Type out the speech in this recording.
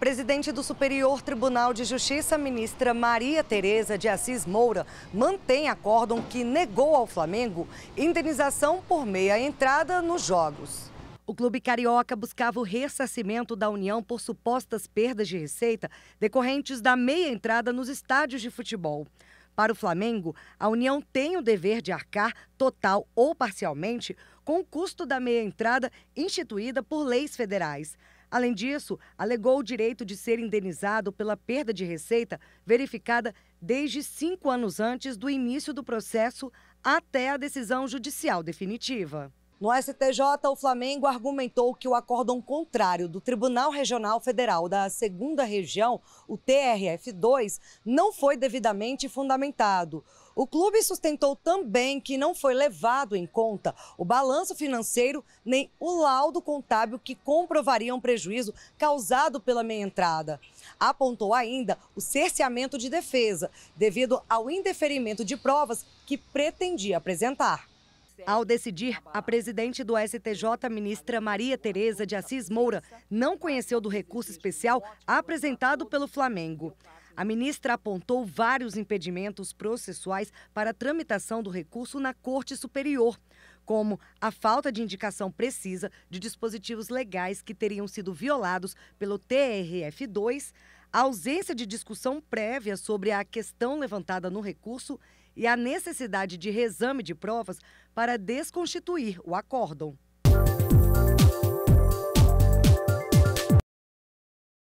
presidente do Superior Tribunal de Justiça, ministra Maria Tereza de Assis Moura, mantém acórdão que negou ao Flamengo indenização por meia entrada nos jogos. O clube carioca buscava o ressarcimento da União por supostas perdas de receita decorrentes da meia entrada nos estádios de futebol. Para o Flamengo, a União tem o dever de arcar, total ou parcialmente, com o custo da meia entrada instituída por leis federais. Além disso, alegou o direito de ser indenizado pela perda de receita verificada desde cinco anos antes do início do processo até a decisão judicial definitiva. No STJ, o Flamengo argumentou que o acórdão contrário do Tribunal Regional Federal da Segunda Região, o TRF2, não foi devidamente fundamentado. O clube sustentou também que não foi levado em conta o balanço financeiro nem o laudo contábil que comprovariam prejuízo causado pela meia entrada. Apontou ainda o cerceamento de defesa, devido ao indeferimento de provas que pretendia apresentar. Ao decidir, a presidente do STJ, ministra Maria Tereza de Assis Moura, não conheceu do recurso especial apresentado pelo Flamengo. A ministra apontou vários impedimentos processuais para a tramitação do recurso na Corte Superior, como a falta de indicação precisa de dispositivos legais que teriam sido violados pelo TRF2, a ausência de discussão prévia sobre a questão levantada no recurso e a necessidade de reexame de provas para desconstituir o acórdão.